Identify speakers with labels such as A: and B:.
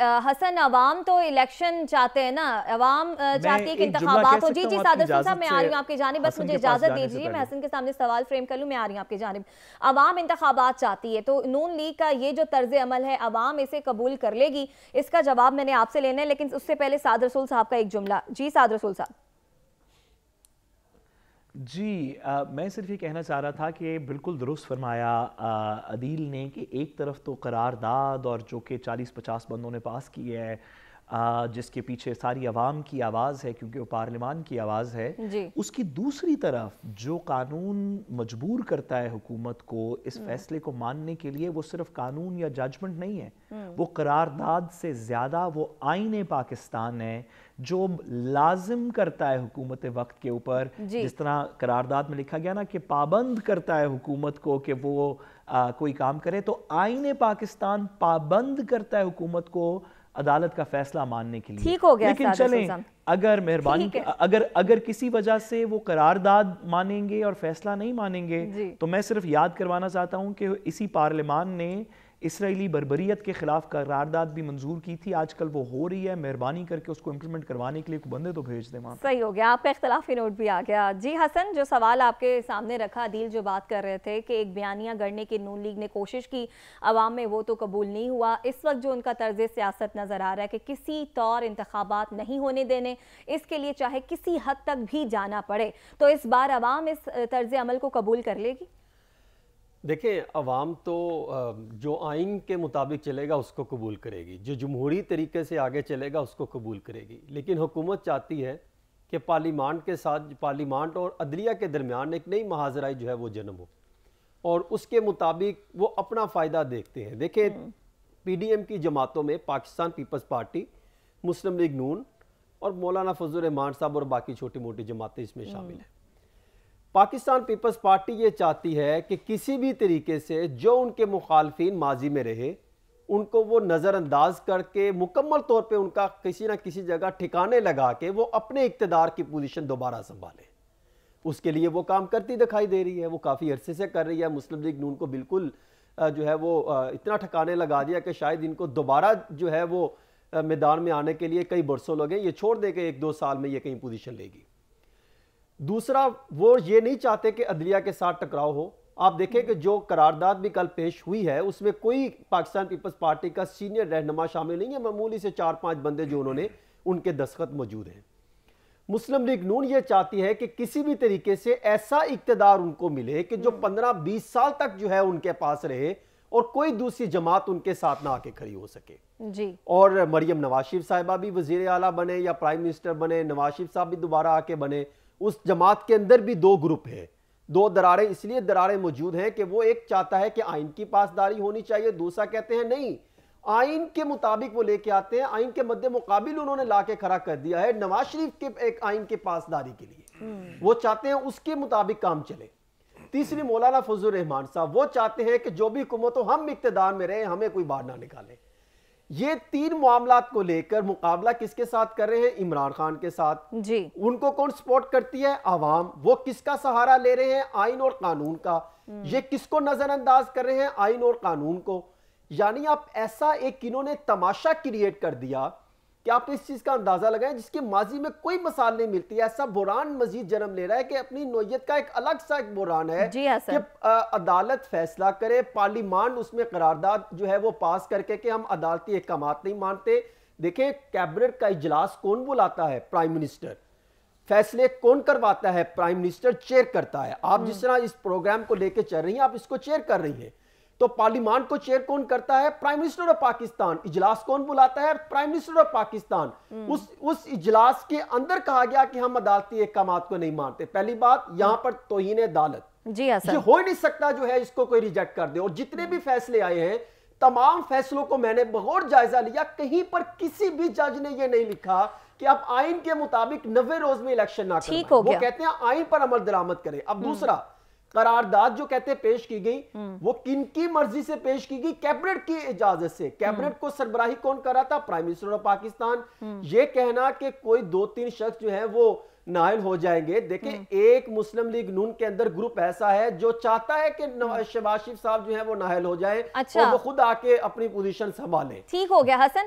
A: हसन अवाम तो इलेक्शन चाहते हैं ना अवाम चाहती है कि इंतबात हो जी जी सादर साहब मैं आ रही हूँ आपकी जानब बस मुझे इजाजत दीजिए मैं हसन के सामने सवाल फ्रेम कर लूँ मैं आ रही हूँ आपकी जानब अवाम इंतबात चाहती है तो नून लीग का ये जो तर्ज अमल है अवाम इसे कबूल कर लेगी इसका जवाब मैंने आपसे लेना है लेकिन उससे पहले सादरसूल साहब का एक जुमला जी सादरसूल साहब
B: जी आ, मैं सिर्फ ये कहना चाह रहा था कि बिल्कुल दुरुस्त फरमाया आ, अदील ने कि एक तरफ तो करारदाद और जो कि 40-50 बंदों ने पास की है जिसके पीछे सारी आवाम की आवाज़ है क्योंकि वो पार्लियामान की आवाज़ है उसकी दूसरी तरफ जो कानून मजबूर करता है हुकूमत को इस हम्म। फैसले को मानने के लिए वो सिर्फ कानून या जजमेंट नहीं है हम्म। वो करारदाद से ज़्यादा वो आइन पाकिस्तान है जो लाजिम करता है हुकूमत वक्त के ऊपर जिस तरह करारदाद में लिखा गया ना कि पाबंद करता है हुकूमत को कि वो आ, कोई काम करे तो आइन पाकिस्तान पाबंद करता है हुकूमत को अदालत का फैसला मानने के लिए ठीक हो गया लेकिन चले अगर मेहरबानी अगर अगर किसी वजह से वो करारदाद मानेंगे और फैसला नहीं मानेंगे तो मैं सिर्फ याद करवाना चाहता हूँ कि इसी पार्लियामान ने इसराइली बरबरीत के ख़िलाफ़ करारदाद भी मंजूर की थी आजकल वो हो रही है मेहरबानी करके उसको इम्प्लीमेंट करवाने के लिए बंदे तो भेज दें
A: सही हो गया आपका इख्तलाफी नोट भी आ गया जी हसन जो सवाल आपके सामने रखा अदील जो बात कर रहे थे कि एक बयानिया गढ़ने की नून लीग ने कोशिश की अवाम में वो तो कबूल नहीं हुआ इस वक्त जो उनका तर्ज सियासत नज़र आ रहा है कि किसी तौर इंतबात नहीं होने देने इसके लिए चाहे किसी हद तक भी जाना पड़े तो इस बार आवाम इस तर्ज अमल को कबूल कर लेगी
C: देखें अवाम तो जो आइन के मुताबिक चलेगा उसको कबूल करेगी जो जमहूरी तरीके से आगे चलेगा उसको कबूल करेगी लेकिन हुकूमत चाहती है कि पार्लीमांट के साथ पार्लीमांट और अदलिया के दरमियान एक नई महाजराई जो है वो जन्म हो और उसके मुताबिक वो अपना फ़ायदा देखते हैं देखें हम्म। पीडीएम की जमातों में Pakistan Peoples Party Muslim League नून और मौलाना फजल रहमान साहब और बाकी छोटी मोटी जमातें इसमें हम्म। शामिल हैं पाकिस्तान पीपल्स पार्टी ये चाहती है कि किसी भी तरीके से जो उनके मुखालफी माजी में रहे उनको वो नज़रअंदाज करके मुकम्मल तौर पे उनका किसी ना किसी जगह ठिकाने लगा के वो अपने इकतदार की पोजीशन दोबारा संभालें उसके लिए वो काम करती दिखाई दे रही है वो काफ़ी अरसे से कर रही है मुस्लिम लीग नून को बिल्कुल जो है वो इतना ठिकाने लगा दिया कि शायद इनको दोबारा जो है वो मैदान में आने के लिए कई बरसों लगे ये छोड़ दे के एक दो साल में ये कहीं पोजीशन लेगी दूसरा वो ये नहीं चाहते कि अदलिया के साथ टकराव हो आप देखें कि जो करारदाद भी कल पेश हुई है उसमें कोई पाकिस्तान पीपल्स पार्टी का सीनियर रहनमा शामिल नहीं है मामूली से चार पांच बंदे जो उन्होंने उनके दस्खत मौजूद हैं मुस्लिम लीग नून ये चाहती है कि किसी भी तरीके से ऐसा इकतदार उनको मिले कि जो हम्म। पंद्रह बीस साल तक जो है उनके पास रहे और कोई दूसरी जमात उनके साथ ना आके खड़ी हो सके जी और मरियम नवाज शरीफ साहिबा भी वजीर आला बने या प्राइम मिनिस्टर बने नवाज शरीफ साहब भी दोबारा आके बने उस जमात के अंदर भी दो ग्रुप हैं दो दरारें इसलिए दरारें मौजूद हैं कि वो एक चाहता है कि आइन की पासदारी होनी चाहिए दूसरा कहते हैं नहीं आइन के मुताबिक वो लेके आते हैं आइन के मद्दे मुकाबिल उन्होंने ला के खड़ा कर दिया है नवाज शरीफ के एक आइन के पासदारी के लिए हम्म। वो चाहते हैं उसके मुताबिक काम चले तीसरी मौलाना फजल रहमान साहब वो चाहते हैं कि जो भी हुकूमत हो हम इकतदार में रहे हमें कोई बाहर ना निकाले ये तीन मामला को लेकर मुकाबला किसके साथ कर रहे हैं इमरान खान के साथ जी उनको कौन सपोर्ट करती है आवाम वो किसका सहारा ले रहे हैं आइन और कानून का हम्म। ये किसको नजरअंदाज कर रहे हैं आइन और कानून को यानी आप ऐसा एक इन्होंने तमाशा क्रिएट कर दिया कि आप इस चीज़ का अंदाज़ा लगाएं जिसकी माजी में कोई मसाल नहीं मिलती ऐसा बुरान मजीद जन्म ले रहा है कि अपनी नोयत का एक अलग सा एक बुरान है जी हाँ, कि अदालत फैसला करे पार्लिमान उसमें करारदाद जो है वो पास करके कि हम अदालती अहकाम नहीं मानते देखें कैबिनेट का इजलास कौन बुलाता है प्राइम मिनिस्टर फैसले कौन करवाता है प्राइम मिनिस्टर चेयर करता है आप जिस हम्म। तरह इस प्रोग्राम को लेकर चल रही हैं आप इसको चेयर कर रही हैं तो पार्लियामेंट को चेयर कौन करता है प्राइम मिनिस्टर ऑफ पाकिस्तान इजलास कौन बुलाता है प्राइम मिनिस्टर ऑफ पाकिस्तान उस उस इजलास के अंदर कहा गया कि हम अदालती अहकाम को नहीं मानते पहली बात यहां पर तोहन अदालत
A: जी हाँ, ये हो
C: ही नहीं सकता जो है इसको कोई रिजेक्ट कर दे और जितने भी फैसले आए हैं तमाम फैसलों को मैंने बहुत जायजा लिया कहीं पर किसी भी जज ने यह नहीं लिखा कि आप आइन के मुताबिक नब्बे रोज में इलेक्शन ना करें वो कहते हैं आइन पर अमल दरामद करें अब हम्म। दूसरा करारदाद जो कहते पेश की गई हम्म। वो किन की मर्जी से पेश की गई कैबिनेट की इजाजत से कैबिनेट हम्म। को सरबराही कौन कर रहा था प्राइम मिनिस्टर ऑफ पाकिस्तान ये कहना कि कोई दो तीन शख्स जो है वो नायल हो जाएंगे देखें हम्म। एक मुस्लिम लीग नून के अंदर ग्रुप ऐसा है जो चाहता है कि शबाशिफ साहब जो है वो नायल हो जाए अच्छा। और वो खुद आके अपनी पोजीशन संभाले
A: ठीक हो गया हसन